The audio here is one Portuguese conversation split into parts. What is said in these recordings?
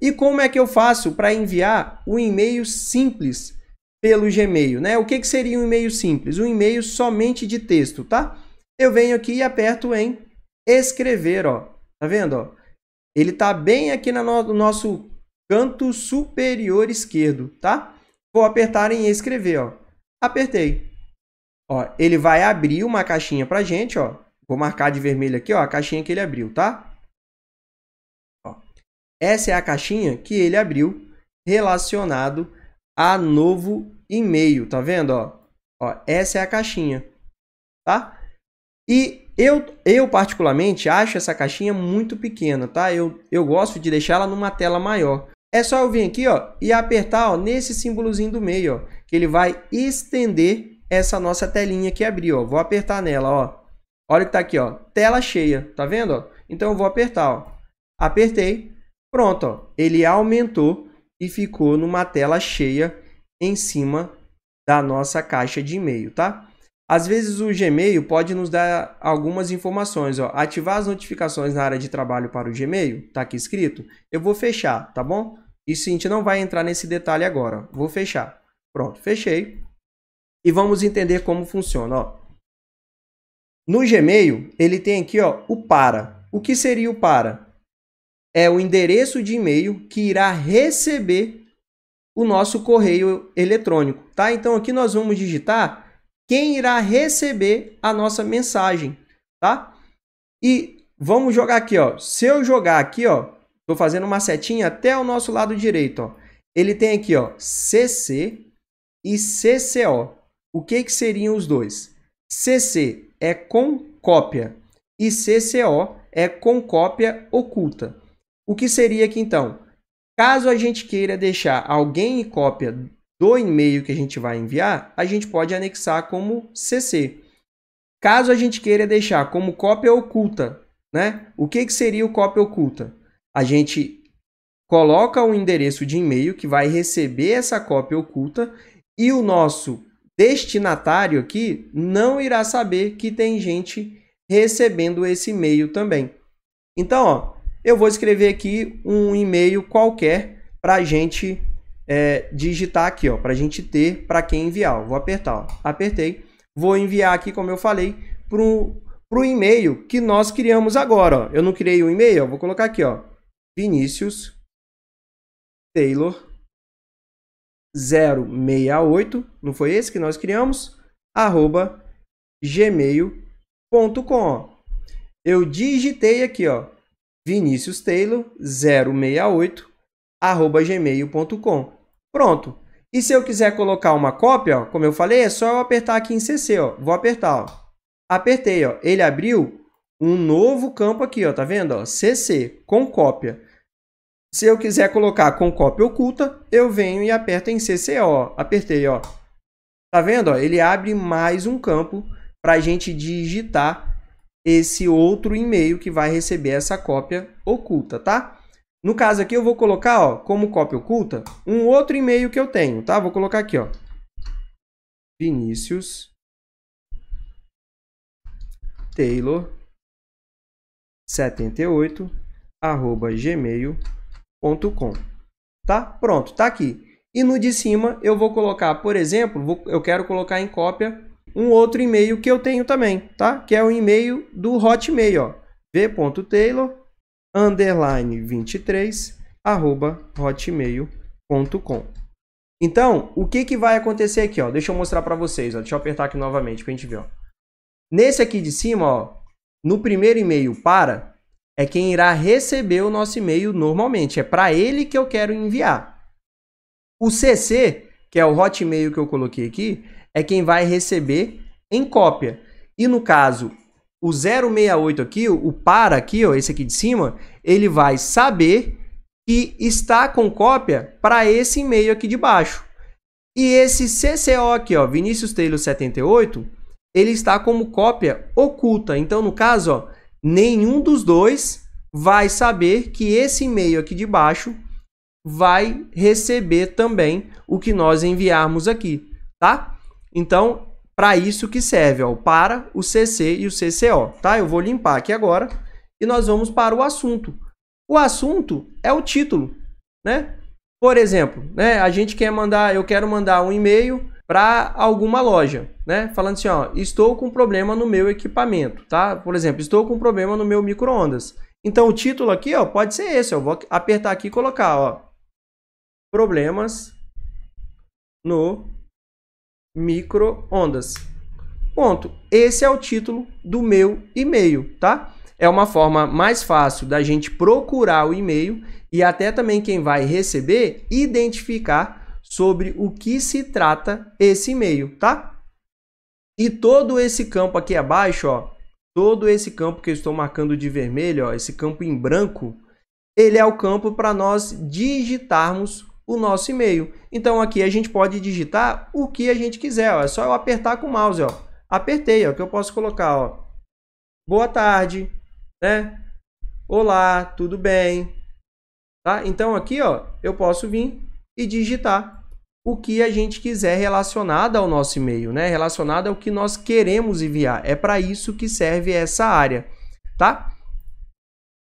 E como é que eu faço para enviar um e-mail simples pelo Gmail, né? O que, que seria um e-mail simples? Um e-mail somente de texto, tá? Eu venho aqui e aperto em escrever, ó. Tá vendo, ó? Ele tá bem aqui no, no nosso canto superior esquerdo, tá? Vou apertar em escrever, ó. Apertei. Ó, ele vai abrir uma caixinha pra gente, ó. Vou marcar de vermelho aqui, ó, a caixinha que ele abriu, tá? Essa é a caixinha que ele abriu relacionado a novo e-mail, tá vendo? Ó, ó, essa é a caixinha, tá? E eu, eu particularmente acho essa caixinha muito pequena, tá? Eu, eu gosto de deixar ela numa tela maior. É só eu vir aqui, ó, e apertar, ó, nesse símbolozinho do meio, ó, que ele vai estender essa nossa telinha que abriu, ó. Vou apertar nela, ó. Olha o que tá aqui, ó. Tela cheia, tá vendo? Ó? Então eu vou apertar, ó. Apertei. Pronto, ó. ele aumentou e ficou numa tela cheia em cima da nossa caixa de e-mail, tá? Às vezes o Gmail pode nos dar algumas informações, ó. Ativar as notificações na área de trabalho para o Gmail, tá aqui escrito. Eu vou fechar, tá bom? Isso a gente não vai entrar nesse detalhe agora. Vou fechar. Pronto, fechei. E vamos entender como funciona, ó. No Gmail, ele tem aqui, ó, o para. O que seria o para? é o endereço de e-mail que irá receber o nosso correio eletrônico, tá? Então aqui nós vamos digitar quem irá receber a nossa mensagem, tá? E vamos jogar aqui, ó. Se eu jogar aqui, ó, tô fazendo uma setinha até o nosso lado direito, ó. Ele tem aqui, ó, CC e CCO. O que que seriam os dois? CC é com cópia e CCO é com cópia oculta. O que seria que então? Caso a gente queira deixar alguém cópia do e-mail que a gente vai enviar, a gente pode anexar como CC. Caso a gente queira deixar como cópia oculta, né? O que, que seria o cópia oculta? A gente coloca o um endereço de e-mail que vai receber essa cópia oculta e o nosso destinatário aqui não irá saber que tem gente recebendo esse e-mail também. Então, ó, eu vou escrever aqui um e-mail qualquer para a gente é, digitar aqui, ó, para a gente ter para quem enviar. Vou apertar, ó. apertei. Vou enviar aqui, como eu falei, para o e-mail que nós criamos agora. Ó. Eu não criei o um e-mail, ó. vou colocar aqui, ó, Vinícius Taylor 068, não foi esse que nós criamos? arroba gmail.com. Eu digitei aqui, ó, Vinícius Taylor 068 arroba gmail.com. Pronto. E se eu quiser colocar uma cópia, ó, como eu falei, é só eu apertar aqui em CC, ó. Vou apertar, ó. Apertei, ó. Ele abriu um novo campo aqui, ó. Tá vendo? Ó? CC com cópia. Se eu quiser colocar com cópia oculta, eu venho e aperto em CC, ó. Apertei, ó. Tá vendo? Ó? Ele abre mais um campo para a gente digitar esse outro e-mail que vai receber essa cópia oculta, tá? No caso aqui eu vou colocar, ó, como cópia oculta, um outro e-mail que eu tenho, tá? Vou colocar aqui, ó. Vinícius Taylor 78 arroba gmail.com tá? Pronto, tá aqui. E no de cima eu vou colocar, por exemplo, vou, eu quero colocar em cópia um outro e-mail que eu tenho também, tá? Que é o e-mail do Hotmail, ó. v.taylor underline 23 arroba hotmail.com. Então, o que que vai acontecer aqui, ó? Deixa eu mostrar para vocês, ó. Deixa eu apertar aqui novamente pra gente ver, ó. Nesse aqui de cima, ó, no primeiro e-mail para é quem irá receber o nosso e-mail normalmente, é para ele que eu quero enviar. O CC, que é o Hotmail que eu coloquei aqui, é quem vai receber em cópia. E no caso, o 068 aqui, o para aqui, ó, esse aqui de cima, ele vai saber que está com cópia para esse e-mail aqui de baixo. E esse CCO aqui, ó, Vinícius Taylor 78, ele está como cópia oculta. Então, no caso, ó, nenhum dos dois vai saber que esse e-mail aqui de baixo vai receber também o que nós enviarmos aqui, tá? Então, para isso que serve, ó, para o CC e o CCO, tá? Eu vou limpar aqui agora e nós vamos para o assunto. O assunto é o título, né? Por exemplo, né, a gente quer mandar, eu quero mandar um e-mail para alguma loja, né? Falando assim, ó, estou com problema no meu equipamento, tá? Por exemplo, estou com problema no meu micro-ondas. Então o título aqui, ó, pode ser esse, eu vou apertar aqui e colocar, ó, problemas no microondas. Ponto. Esse é o título do meu e-mail, tá? É uma forma mais fácil da gente procurar o e-mail e até também quem vai receber identificar sobre o que se trata esse e-mail, tá? E todo esse campo aqui abaixo, ó, todo esse campo que eu estou marcando de vermelho, ó, esse campo em branco, ele é o campo para nós digitarmos o nosso e-mail. Então aqui a gente pode digitar o que a gente quiser, ó. é só eu apertar com o mouse, ó. Apertei, ó, que eu posso colocar, ó. Boa tarde, né? Olá, tudo bem? Tá? Então aqui, ó, eu posso vir e digitar o que a gente quiser relacionado ao nosso e-mail, né? Relacionado ao que nós queremos enviar. É para isso que serve essa área, tá?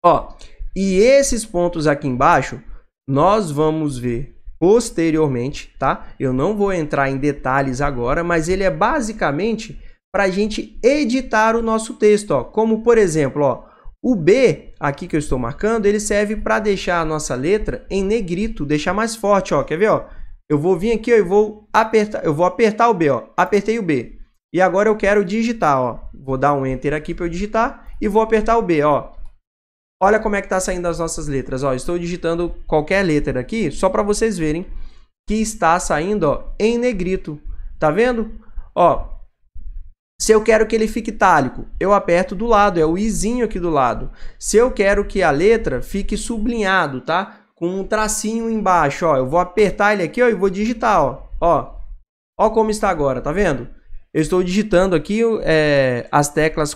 Ó, e esses pontos aqui embaixo nós vamos ver posteriormente, tá? Eu não vou entrar em detalhes agora, mas ele é basicamente para a gente editar o nosso texto, ó. Como, por exemplo, ó, o B, aqui que eu estou marcando, ele serve para deixar a nossa letra em negrito, deixar mais forte, ó. Quer ver, ó? Eu vou vir aqui, ó, e vou apertar, eu vou apertar o B, ó. Apertei o B. E agora eu quero digitar, ó. Vou dar um enter aqui para eu digitar e vou apertar o B, ó. Olha como é que está saindo as nossas letras. Ó, estou digitando qualquer letra aqui, só para vocês verem que está saindo ó, em negrito. Tá vendo? Ó, se eu quero que ele fique itálico, eu aperto do lado, é o izinho aqui do lado. Se eu quero que a letra fique sublinhado, tá? Com um tracinho embaixo, ó. Eu vou apertar ele aqui, ó, e vou digitar, ó. Ó, ó como está agora, tá vendo? Eu estou digitando aqui é, as teclas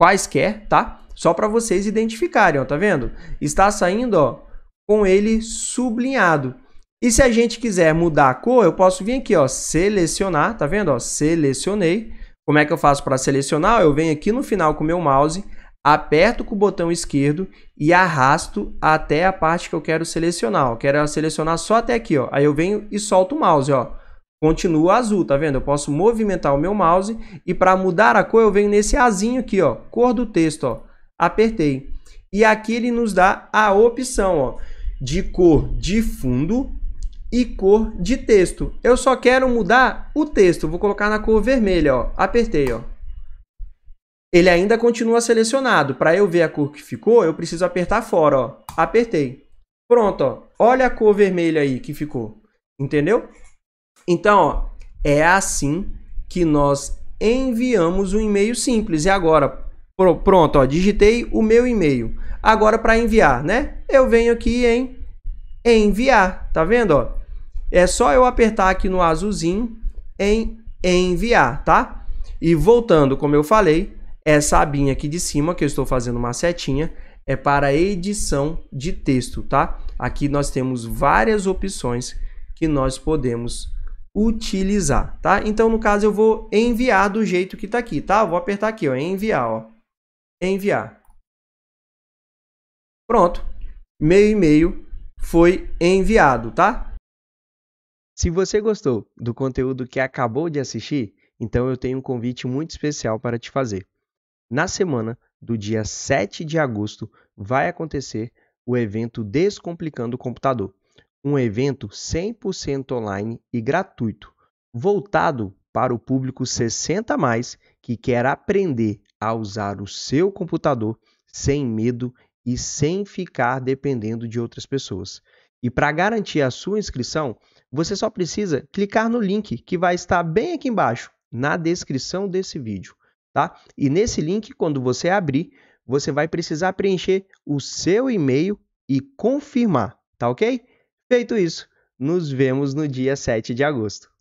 quaisquer, tá? Só para vocês identificarem, ó, tá vendo? Está saindo, ó, com ele sublinhado. E se a gente quiser mudar a cor, eu posso vir aqui, ó, selecionar, tá vendo? Ó, selecionei. Como é que eu faço para selecionar? Eu venho aqui no final com o meu mouse, aperto com o botão esquerdo e arrasto até a parte que eu quero selecionar. Eu quero selecionar só até aqui, ó. Aí eu venho e solto o mouse, ó. Continua azul, tá vendo? Eu posso movimentar o meu mouse e para mudar a cor eu venho nesse azinho aqui, ó, cor do texto, ó apertei. E aqui ele nos dá a opção ó, de cor de fundo e cor de texto. Eu só quero mudar o texto. Vou colocar na cor vermelha. Ó. Apertei. Ó. Ele ainda continua selecionado. Para eu ver a cor que ficou, eu preciso apertar fora. Ó. Apertei. Pronto. Ó. Olha a cor vermelha aí que ficou. Entendeu? Então, ó, é assim que nós enviamos um e-mail simples. E agora, Pronto, ó, digitei o meu e-mail. Agora para enviar, né? Eu venho aqui em enviar, tá vendo, ó? É só eu apertar aqui no azulzinho em enviar, tá? E voltando, como eu falei, essa abinha aqui de cima que eu estou fazendo uma setinha é para edição de texto, tá? Aqui nós temos várias opções que nós podemos utilizar, tá? Então, no caso, eu vou enviar do jeito que tá aqui, tá? Eu vou apertar aqui, ó, enviar, ó enviar. Pronto. Meu e-mail foi enviado, tá? Se você gostou do conteúdo que acabou de assistir, então eu tenho um convite muito especial para te fazer. Na semana do dia 7 de agosto vai acontecer o evento Descomplicando o Computador, um evento 100% online e gratuito, voltado para o público 60 mais que quer aprender a usar o seu computador sem medo e sem ficar dependendo de outras pessoas. E para garantir a sua inscrição, você só precisa clicar no link que vai estar bem aqui embaixo, na descrição desse vídeo, tá? E nesse link, quando você abrir, você vai precisar preencher o seu e-mail e confirmar, tá OK? Feito isso, nos vemos no dia 7 de agosto.